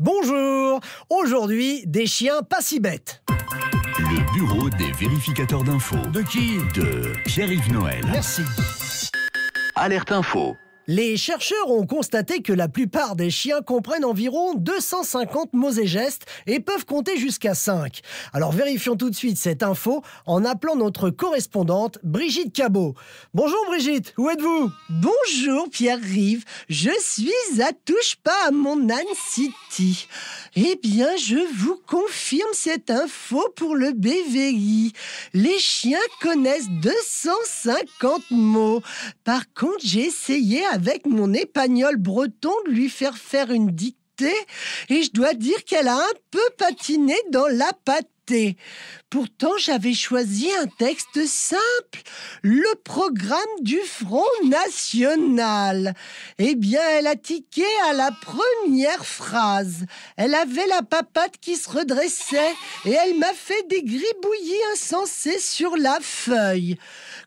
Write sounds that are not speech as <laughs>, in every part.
Bonjour Aujourd'hui, des chiens pas si bêtes. Le bureau des vérificateurs d'infos. De qui De pierre Noël. Merci. Alerte Info. Les chercheurs ont constaté que la plupart des chiens comprennent environ 250 mots et gestes et peuvent compter jusqu'à 5. Alors vérifions tout de suite cette info en appelant notre correspondante Brigitte Cabot. Bonjour Brigitte, où êtes-vous Bonjour Pierre-Rive, je suis à Touche pas à mon Anne-City. Eh bien, je vous confirme cette info pour le BVI. Les chiens connaissent 250 mots. Par contre, j'ai essayé avec mon épagnol breton de lui faire faire une dictée et je dois dire qu'elle a un peu patiné dans la pâte Pourtant, j'avais choisi un texte simple, le programme du Front National. Eh bien, elle a tiqué à la première phrase. Elle avait la papate qui se redressait et elle m'a fait des gribouillis insensés sur la feuille.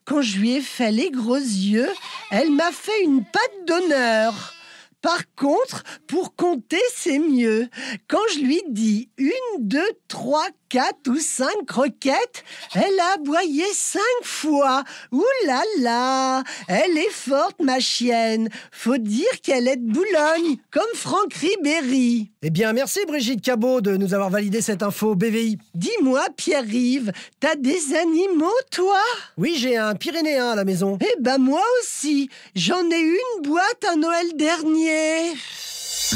Quand je lui ai fait les gros yeux, elle m'a fait une patte d'honneur. Par contre, pour compter, c'est mieux. Quand je lui dis une deux trois quatre ou cinq croquettes. Elle a aboyé cinq fois. Ouh là là Elle est forte, ma chienne. Faut dire qu'elle est de Boulogne, comme Franck Ribéry. Eh bien, merci Brigitte Cabot de nous avoir validé cette info BVI. Dis-moi, pierre Rive, t'as des animaux, toi Oui, j'ai un Pyrénéen à la maison. Eh ben, moi aussi. J'en ai une boîte à Noël dernier.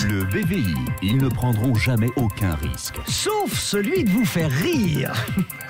Le BVI, ils ne prendront jamais aucun risque. Sauf celui de vous faire rire. <laughs>